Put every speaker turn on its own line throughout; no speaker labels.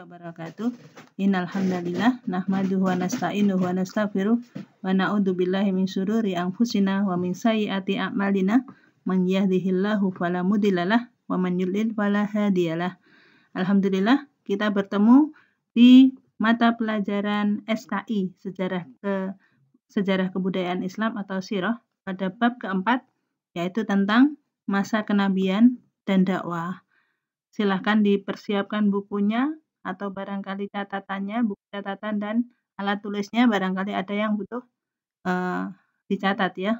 wabarakatuh. Innal hamdalillah nahmaduhu wa nasta'inuhu wa nastaghfiruh wa na'udzubillahi min syururi anfusina wa min sayyiati a'malina. Man yahdihillahu fala mudhillalah wa man yudhlil fala hadiyalah. Alhamdulillah kita bertemu di mata pelajaran SKI Sejarah ke Sejarah Kebudayaan Islam atau Sirah pada bab keempat yaitu tentang masa kenabian dan dakwah. Silahkan dipersiapkan bukunya, atau barangkali catatannya, buku catatan dan alat tulisnya barangkali ada yang butuh uh, dicatat ya.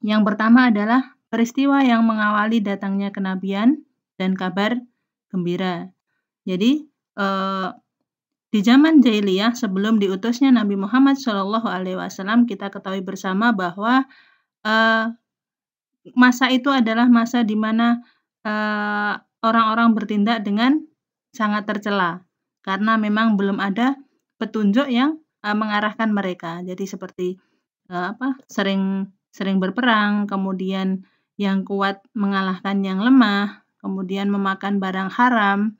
Yang pertama adalah peristiwa yang mengawali datangnya kenabian dan kabar gembira. Jadi uh, di zaman jahiliyah sebelum diutusnya Nabi Muhammad Shallallahu Alaihi Wasallam kita ketahui bersama bahwa uh, masa itu adalah masa di mana uh, orang-orang bertindak dengan sangat tercela karena memang belum ada petunjuk yang uh, mengarahkan mereka. Jadi seperti uh, apa? sering sering berperang, kemudian yang kuat mengalahkan yang lemah, kemudian memakan barang haram,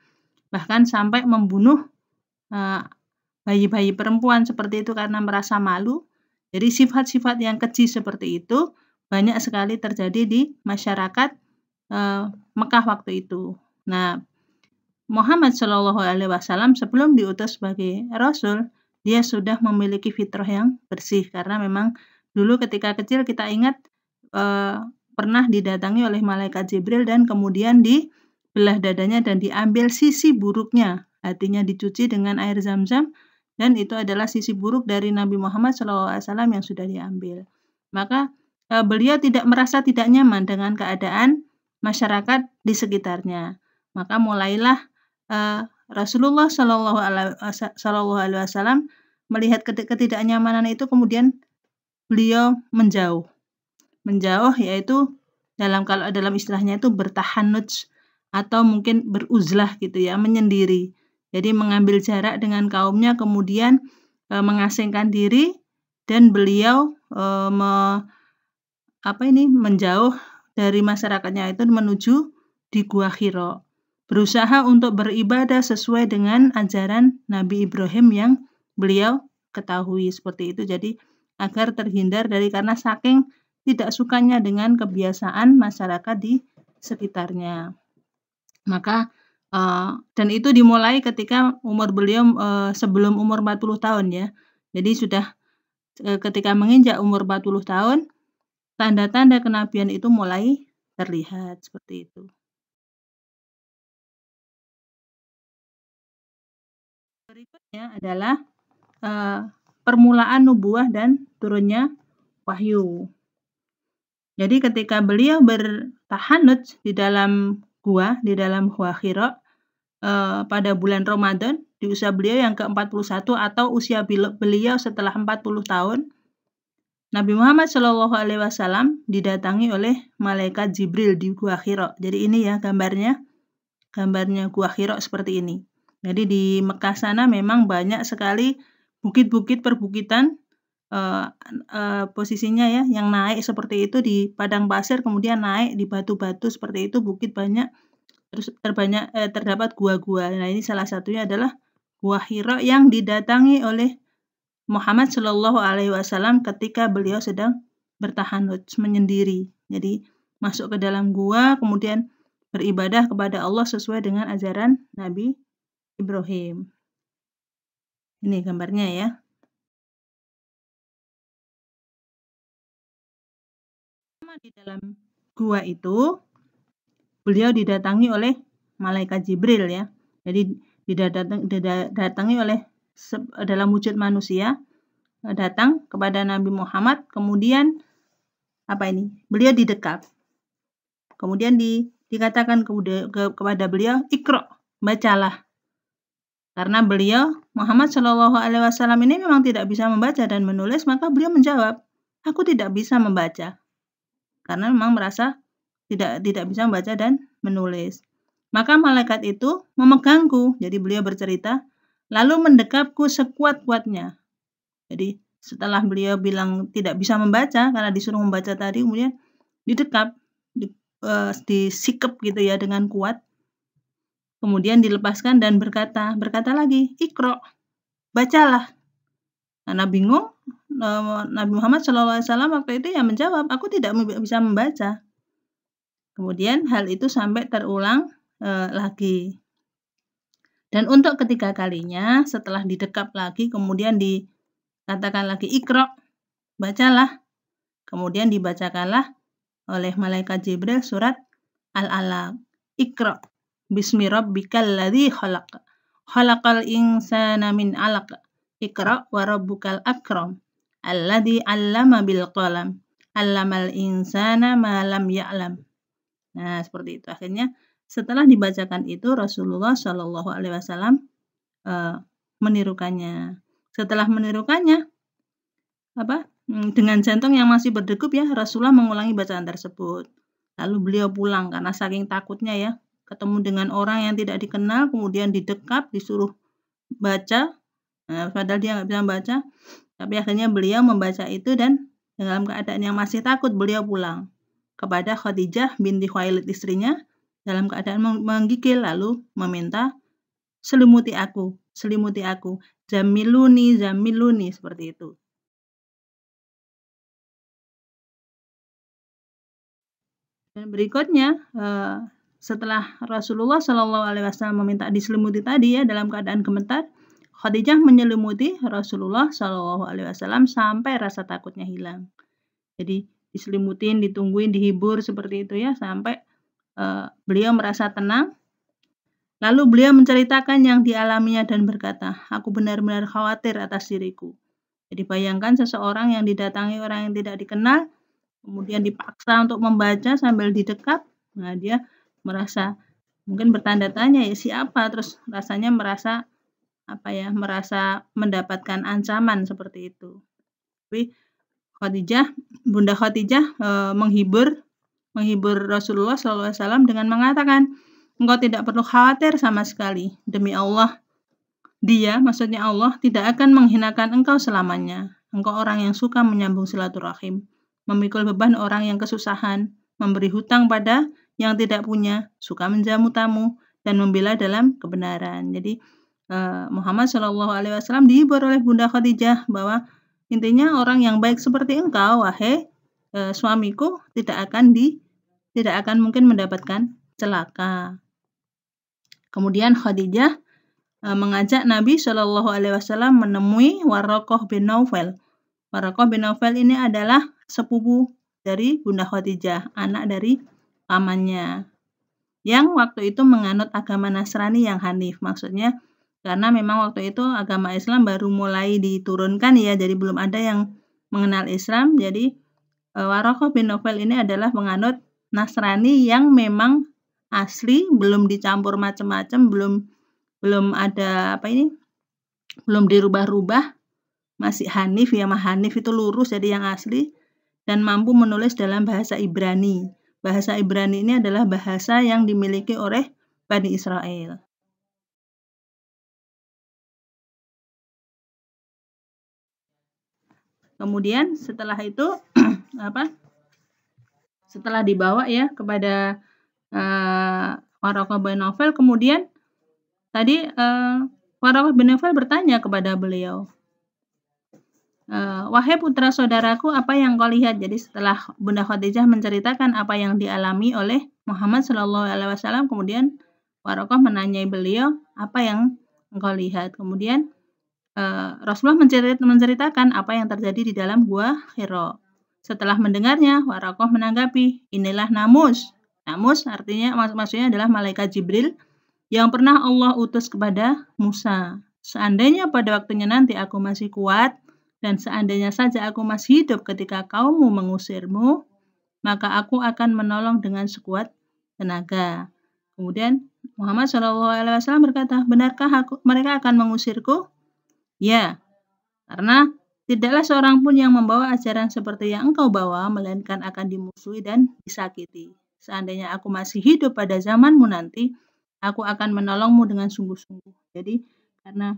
bahkan sampai membunuh eh, bayi-bayi uh, perempuan seperti itu karena merasa malu. Jadi sifat-sifat yang kecil seperti itu banyak sekali terjadi di masyarakat uh, Mekah waktu itu. Nah, Muhammad Shallallahu Alaihi Wasallam sebelum diutus sebagai Rasul, dia sudah memiliki fitrah yang bersih karena memang dulu ketika kecil kita ingat e, pernah didatangi oleh malaikat Jibril dan kemudian dibelah dadanya dan diambil sisi buruknya, artinya dicuci dengan air zam-zam dan itu adalah sisi buruk dari Nabi Muhammad Shallallahu Alaihi Wasallam yang sudah diambil. Maka e, beliau tidak merasa tidak nyaman dengan keadaan masyarakat di sekitarnya. Maka mulailah Eh, Rasulullah Shallallahu Alaihi Wasallam melihat ketidaknyamanan itu kemudian beliau menjauh menjauh yaitu dalam kalau dalam istilahnya itu bertahanuj atau mungkin beruzlah gitu ya menyendiri jadi mengambil jarak dengan kaumnya kemudian e, mengasingkan diri dan beliau e, me, apa ini menjauh dari masyarakatnya itu menuju di gua Hiro berusaha untuk beribadah sesuai dengan ajaran Nabi Ibrahim yang beliau ketahui seperti itu. Jadi agar terhindar dari karena saking tidak sukanya dengan kebiasaan masyarakat di sekitarnya. Maka eh, dan itu dimulai ketika umur beliau eh, sebelum umur 40 tahun ya. Jadi sudah eh, ketika menginjak umur 40 tahun tanda-tanda kenabian itu mulai terlihat seperti itu. adalah uh, permulaan nubuah dan turunnya wahyu. Jadi ketika beliau bertahanut di dalam gua, di dalam gua khiro, uh, pada bulan Ramadan, di usia beliau yang ke-41 atau usia beliau setelah 40 tahun, Nabi Muhammad Shallallahu Alaihi Wasallam didatangi oleh malaikat Jibril di gua khiro. Jadi ini ya gambarnya, gambarnya gua khiro seperti ini. Jadi di Mekah sana memang banyak sekali bukit-bukit perbukitan uh, uh, posisinya ya yang naik seperti itu di padang pasir kemudian naik di batu-batu seperti itu bukit banyak terus terbanyak eh, terdapat gua-gua. Nah, ini salah satunya adalah Gua Hira yang didatangi oleh Muhammad Shallallahu alaihi wasallam ketika beliau sedang bertahan menyendiri. Jadi masuk ke dalam gua kemudian beribadah kepada Allah sesuai dengan ajaran Nabi Ibrahim. Ini gambarnya ya. Di dalam gua itu, beliau didatangi oleh malaikat Jibril ya. Jadi didatangi oleh dalam wujud manusia datang kepada Nabi Muhammad, kemudian apa ini? Beliau didekap. Kemudian di, dikatakan ke, ke, kepada beliau, "Ikra, bacalah." Karena beliau Muhammad Shallallahu Alaihi Wasallam ini memang tidak bisa membaca dan menulis, maka beliau menjawab, aku tidak bisa membaca. Karena memang merasa tidak tidak bisa membaca dan menulis. Maka malaikat itu memegangku, jadi beliau bercerita, lalu mendekapku sekuat-kuatnya. Jadi setelah beliau bilang tidak bisa membaca karena disuruh membaca tadi, kemudian didekap, di, uh, eh, disikap gitu ya dengan kuat Kemudian dilepaskan dan berkata, berkata lagi, ikro, bacalah. Karena bingung, e, Nabi Muhammad SAW waktu itu yang menjawab, aku tidak bisa membaca. Kemudian hal itu sampai terulang e, lagi. Dan untuk ketiga kalinya, setelah didekap lagi, kemudian dikatakan lagi ikro, bacalah. Kemudian dibacakanlah oleh malaikat Jibril surat Al-Alaq. Ikro, Bismi rabbikal ladzi khalaq. Khalaqal insana min 'alaq. ikra, wa rabbukal akram. Alladzi 'allama bil qalam. 'Allamal insana ma lam ya'lam. Nah, seperti itu. Akhirnya setelah dibacakan itu Rasulullah Shallallahu alaihi wasallam uh, menirukannya. Setelah menirukannya apa? Hmm, dengan jantung yang masih berdegup ya, Rasulullah mengulangi bacaan tersebut. Lalu beliau pulang karena saking takutnya ya, ketemu dengan orang yang tidak dikenal, kemudian didekap, disuruh baca, nah, padahal dia nggak bisa baca, tapi akhirnya beliau membaca itu dan dalam keadaan yang masih takut beliau pulang kepada Khadijah binti Khuwailid istrinya dalam keadaan menggigil lalu meminta selimuti aku, selimuti aku, jamiluni, jamiluni seperti itu. Dan berikutnya eh, setelah Rasulullah Shallallahu Alaihi Wasallam meminta diselimuti tadi ya dalam keadaan gemetar, Khadijah menyelimuti Rasulullah Shallallahu Alaihi Wasallam sampai rasa takutnya hilang. Jadi diselimutin, ditungguin, dihibur seperti itu ya sampai uh, beliau merasa tenang. Lalu beliau menceritakan yang dialaminya dan berkata, aku benar-benar khawatir atas diriku. Jadi bayangkan seseorang yang didatangi orang yang tidak dikenal, kemudian dipaksa untuk membaca sambil didekat, nah dia merasa mungkin bertanda tanya ya siapa terus rasanya merasa apa ya merasa mendapatkan ancaman seperti itu tapi Khadijah Bunda Khadijah e, menghibur menghibur Rasulullah SAW dengan mengatakan engkau tidak perlu khawatir sama sekali demi Allah dia maksudnya Allah tidak akan menghinakan engkau selamanya engkau orang yang suka menyambung silaturahim memikul beban orang yang kesusahan memberi hutang pada yang tidak punya, suka menjamu tamu dan membela dalam kebenaran. Jadi eh, Muhammad Shallallahu Alaihi Wasallam dihibur oleh Bunda Khadijah bahwa intinya orang yang baik seperti engkau, wahai eh, suamiku, tidak akan di tidak akan mungkin mendapatkan celaka. Kemudian Khadijah eh, mengajak Nabi Shallallahu Alaihi Wasallam menemui Warokoh bin Naufal. Warokoh bin Naufal ini adalah sepupu dari Bunda Khadijah, anak dari pamannya yang waktu itu menganut agama Nasrani yang Hanif. Maksudnya karena memang waktu itu agama Islam baru mulai diturunkan ya, jadi belum ada yang mengenal Islam. Jadi e, Warokoh bin Novel ini adalah menganut Nasrani yang memang asli, belum dicampur macam-macam, belum belum ada apa ini, belum dirubah-rubah, masih Hanif ya, Hanif itu lurus jadi yang asli dan mampu menulis dalam bahasa Ibrani bahasa Ibrani ini adalah bahasa yang dimiliki oleh Bani Israel. Kemudian setelah itu apa? Setelah dibawa ya kepada uh, bin Novel, kemudian tadi uh, bin Novel bertanya kepada beliau, Eh, wahai putra saudaraku, apa yang kau lihat? Jadi setelah Bunda Khadijah menceritakan apa yang dialami oleh Muhammad Shallallahu Alaihi Wasallam, kemudian Warokoh menanyai beliau apa yang engkau lihat. Kemudian uh, Rasulullah mencerit menceritakan apa yang terjadi di dalam gua Hiro. Setelah mendengarnya, Warokoh menanggapi, inilah Namus. Namus artinya mak maksudnya adalah malaikat Jibril yang pernah Allah utus kepada Musa. Seandainya pada waktunya nanti aku masih kuat, dan seandainya saja aku masih hidup ketika kaummu mengusirmu, maka aku akan menolong dengan sekuat tenaga. Kemudian Muhammad Shallallahu Alaihi Wasallam berkata, benarkah aku, mereka akan mengusirku? Ya, karena tidaklah seorang pun yang membawa ajaran seperti yang engkau bawa, melainkan akan dimusuhi dan disakiti. Seandainya aku masih hidup pada zamanmu nanti, aku akan menolongmu dengan sungguh-sungguh. Jadi karena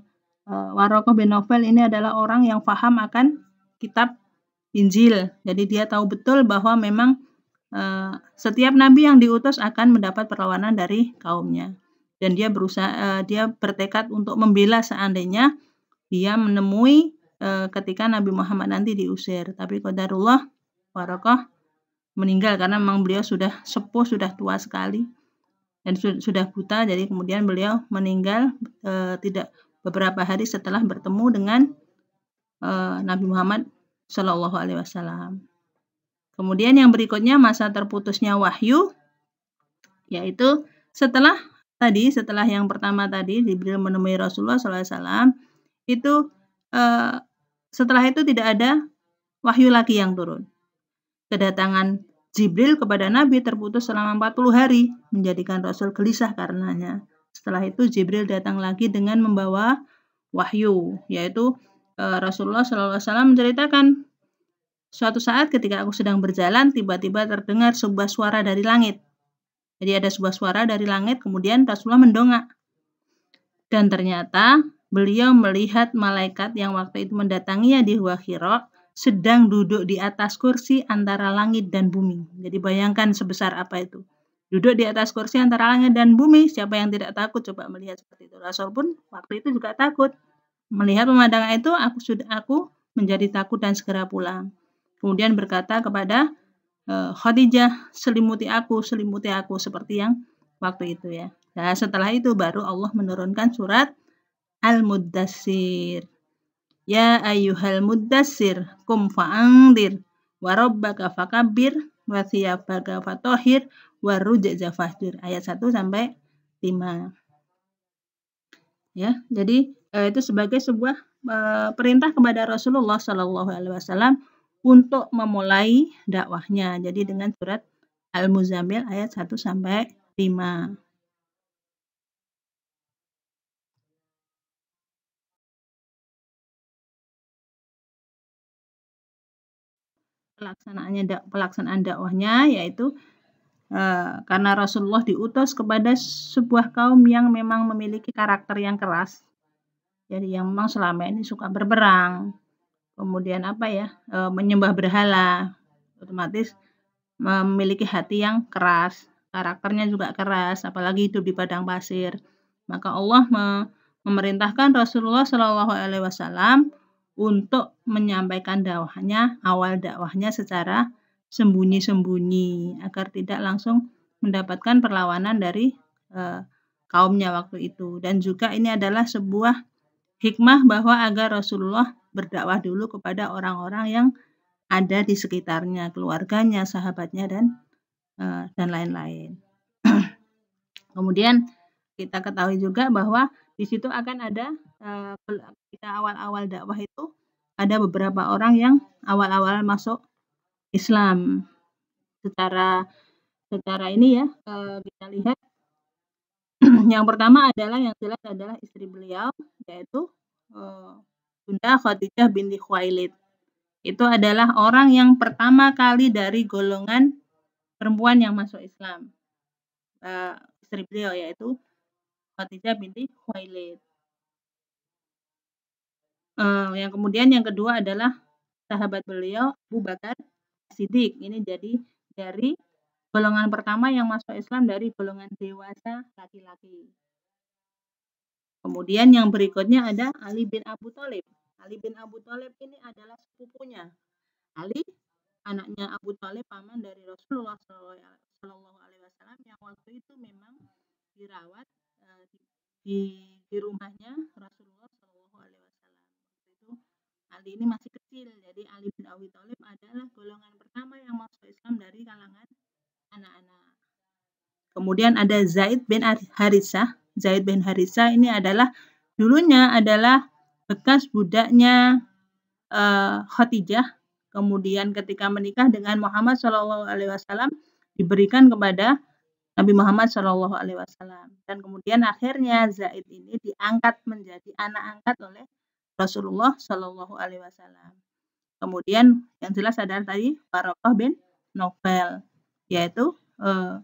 Eh, Warokoh bin Novel ini adalah orang yang faham akan kitab Injil. Jadi dia tahu betul bahwa memang eh, setiap nabi yang diutus akan mendapat perlawanan dari kaumnya. Dan dia berusaha eh, dia bertekad untuk membela seandainya dia menemui ketika Nabi Muhammad nanti diusir. Tapi qadarullah Warokoh meninggal karena memang beliau sudah sepuh, sudah tua sekali dan sudah buta jadi kemudian beliau meninggal e, tidak beberapa hari setelah bertemu dengan uh, Nabi Muhammad Shallallahu Alaihi Wasallam. Kemudian yang berikutnya masa terputusnya wahyu, yaitu setelah tadi setelah yang pertama tadi Jibril menemui Rasulullah SAW itu eh, setelah itu tidak ada wahyu lagi yang turun. Kedatangan Jibril kepada Nabi terputus selama 40 hari menjadikan Rasul gelisah karenanya. Setelah itu Jibril datang lagi dengan membawa wahyu, yaitu e, Rasulullah SAW menceritakan suatu saat ketika aku sedang berjalan tiba-tiba terdengar sebuah suara dari langit. Jadi ada sebuah suara dari langit kemudian Rasulullah mendongak. Dan ternyata beliau melihat malaikat yang waktu itu mendatanginya di Gua sedang duduk di atas kursi antara langit dan bumi. Jadi bayangkan sebesar apa itu duduk di atas kursi antara langit dan bumi. Siapa yang tidak takut? Coba melihat seperti itu. Rasul pun waktu itu juga takut. Melihat pemandangan itu, aku sudah aku menjadi takut dan segera pulang. Kemudian berkata kepada eh, Khadijah, selimuti aku, selimuti aku seperti yang waktu itu ya. Nah, setelah itu baru Allah menurunkan surat Al-Muddassir. Ya ayyuhal muddassir, kum fa'angdir, warabbaka fakabbir, wasiyabaka fatohir waruja jafahjur ayat 1 sampai 5 ya jadi eh, itu sebagai sebuah eh, perintah kepada Rasulullah Shallallahu Alaihi Wasallam untuk memulai dakwahnya jadi dengan surat Al-Muzammil ayat 1 sampai 5 pelaksanaannya pelaksanaan dakwahnya yaitu Uh, karena Rasulullah diutus kepada sebuah kaum yang memang memiliki karakter yang keras. Jadi yang memang selama ini suka berperang, kemudian apa ya, uh, menyembah berhala, otomatis memiliki hati yang keras, karakternya juga keras, apalagi hidup di padang pasir. Maka Allah memerintahkan Rasulullah Shallallahu Alaihi Wasallam untuk menyampaikan dakwahnya, awal dakwahnya secara sembunyi-sembunyi agar tidak langsung mendapatkan perlawanan dari e, kaumnya waktu itu. Dan juga ini adalah sebuah hikmah bahwa agar Rasulullah berdakwah dulu kepada orang-orang yang ada di sekitarnya, keluarganya, sahabatnya dan e, dan lain-lain. Kemudian kita ketahui juga bahwa di situ akan ada uh, kita awal-awal dakwah itu ada beberapa orang yang awal-awal masuk Islam secara secara ini ya uh, eh, kita lihat yang pertama adalah yang jelas adalah istri beliau yaitu eh, Bunda Khadijah binti Khuailid itu adalah orang yang pertama kali dari golongan perempuan yang masuk Islam istri beliau yaitu Khadijah binti Khuailid Eh, yang kemudian yang kedua adalah sahabat beliau Abu Bakar Siddiq. Ini jadi dari golongan pertama yang masuk Islam dari golongan dewasa laki-laki. Kemudian yang berikutnya ada Ali bin Abu Thalib. Ali bin Abu Thalib ini adalah sepupunya. Ali anaknya Abu Thalib paman dari Rasulullah Shallallahu Alaihi Wasallam yang waktu itu memang dirawat eh, di, di rumahnya Rasulullah Ali ini masih kecil, jadi Ali bin Abi Thalib adalah golongan pertama yang masuk Islam dari kalangan anak-anak. Kemudian ada Zaid bin Harisah. Zaid bin Harisah ini adalah dulunya adalah bekas budaknya uh, eh, Khadijah. Kemudian ketika menikah dengan Muhammad Shallallahu Alaihi Wasallam diberikan kepada Nabi Muhammad Shallallahu Alaihi Wasallam. Dan kemudian akhirnya Zaid ini diangkat menjadi anak angkat oleh Rasulullah Shallallahu Alaihi Wasallam. Kemudian yang jelas adalah tadi Farokah bin Nobel, yaitu eh,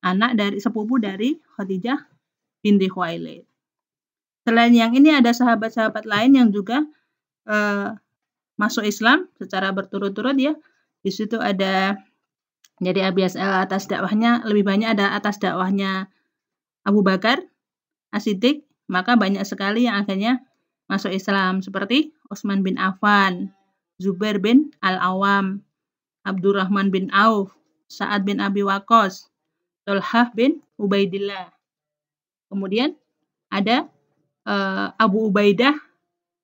anak dari sepupu dari Khadijah binti Khuwailid. Selain yang ini ada sahabat-sahabat lain yang juga eh, masuk Islam secara berturut-turut ya. Di situ ada jadi Abias eh, atas dakwahnya lebih banyak ada atas dakwahnya Abu Bakar Asidik, maka banyak sekali yang akhirnya masuk Islam seperti Utsman bin Affan, Zubair bin Al-Awam, Abdurrahman bin Auf, Sa'ad bin Abi Waqqas, Tolhah bin Ubaidillah. Kemudian ada uh, Abu Ubaidah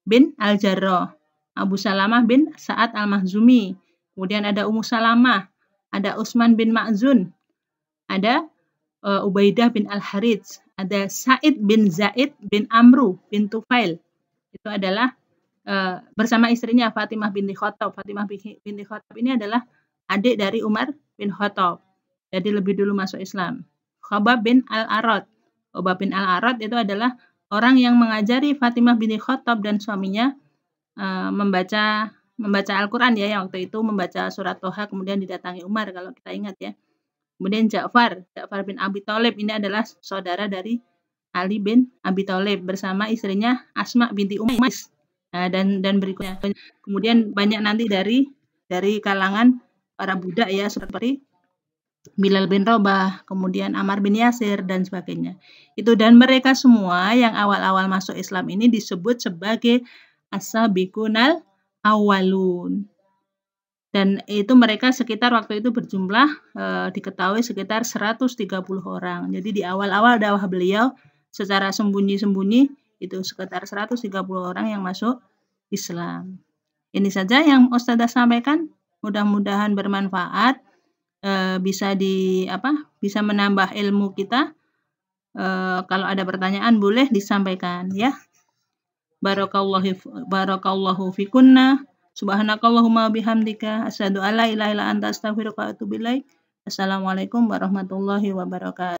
bin Al-Jarrah, Abu Salamah bin Sa'ad Al-Mahzumi, kemudian ada Ummu Salamah, ada Utsman bin Ma'zun, ada eh, Ubaidah bin Al-Harits, ada Sa'id bin Zaid bin Amru bin Tufail, itu adalah e, bersama istrinya Fatimah binti Khattab. Fatimah binti Khattab ini adalah adik dari Umar bin Khattab. Jadi lebih dulu masuk Islam. Khabab bin Al-Arad. Khabab bin Al-Arad itu adalah orang yang mengajari Fatimah binti Khattab dan suaminya e, membaca membaca Al-Quran ya, yang waktu itu membaca surat Toha kemudian didatangi Umar kalau kita ingat ya. Kemudian Ja'far, Ja'far bin Abi Thalib ini adalah saudara dari Ali bin Abi Thalib bersama istrinya Asma binti Umais nah, dan dan berikutnya kemudian banyak nanti dari dari kalangan para budak ya seperti Bilal bin Robah, kemudian Amar bin Yasir dan sebagainya. Itu dan mereka semua yang awal-awal masuk Islam ini disebut sebagai asabikunal awalun. Dan itu mereka sekitar waktu itu berjumlah e, diketahui sekitar 130 orang. Jadi di awal-awal dakwah beliau secara sembunyi-sembunyi itu sekitar 130 orang yang masuk Islam. Ini saja yang Ustazah sampaikan. Mudah-mudahan bermanfaat e, bisa di apa? bisa menambah ilmu kita. E, kalau ada pertanyaan boleh disampaikan ya. Barakallahu barakallahu fikunna. Subhanakallahumma bihamdika asyhadu alla ilaha illa anta astaghfiruka wa atubu Assalamualaikum warahmatullahi wabarakatuh.